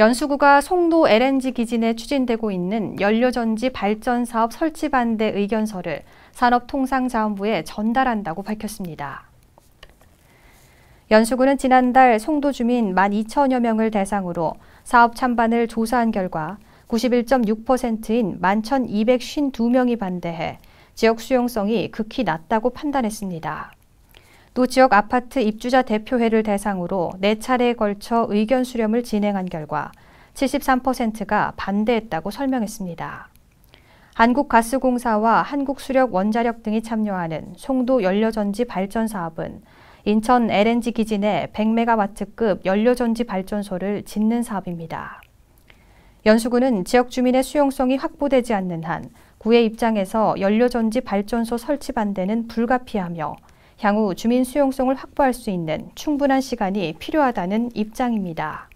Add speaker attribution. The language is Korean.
Speaker 1: 연수구가 송도 LNG 기진에 추진되고 있는 연료전지 발전 사업 설치 반대 의견서를 산업통상자원부에 전달한다고 밝혔습니다. 연수구는 지난달 송도 주민 1 2 0여 명을 대상으로 사업 찬반을 조사한 결과 91.6%인 11,252명이 반대해 지역 수용성이 극히 낮다고 판단했습니다. 또 지역 아파트 입주자 대표회를 대상으로 4차례에 걸쳐 의견 수렴을 진행한 결과 73%가 반대했다고 설명했습니다. 한국가스공사와 한국수력원자력 등이 참여하는 송도 연료전지 발전 사업은 인천 LNG 기지 내 100메가와트급 연료전지 발전소를 짓는 사업입니다. 연수구는 지역 주민의 수용성이 확보되지 않는 한 구의 입장에서 연료전지 발전소 설치 반대는 불가피하며 향후 주민 수용성을 확보할 수 있는 충분한 시간이 필요하다는 입장입니다.